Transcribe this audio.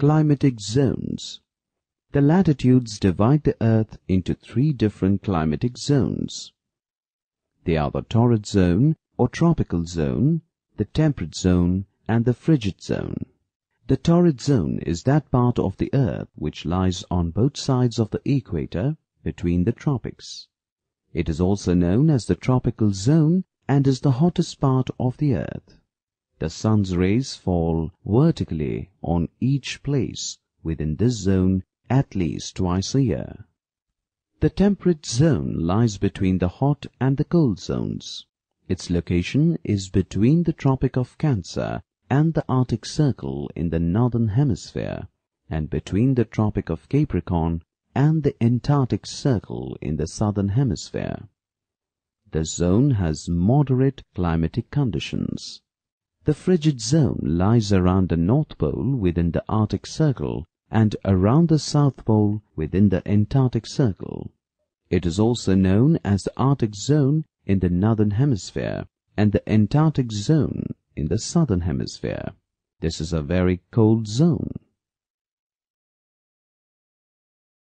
Climatic Zones. The latitudes divide the earth into three different climatic zones. They are the torrid zone or tropical zone, the temperate zone and the frigid zone. The torrid zone is that part of the earth which lies on both sides of the equator between the tropics. It is also known as the tropical zone and is the hottest part of the earth. The sun's rays fall vertically on each place within this zone at least twice a year. The temperate zone lies between the hot and the cold zones. Its location is between the Tropic of Cancer and the Arctic Circle in the northern hemisphere, and between the Tropic of Capricorn and the Antarctic Circle in the southern hemisphere. The zone has moderate climatic conditions. The frigid zone lies around the North Pole within the Arctic Circle, and around the South Pole within the Antarctic Circle. It is also known as the Arctic Zone in the northern hemisphere, and the Antarctic Zone in the southern hemisphere. This is a very cold zone.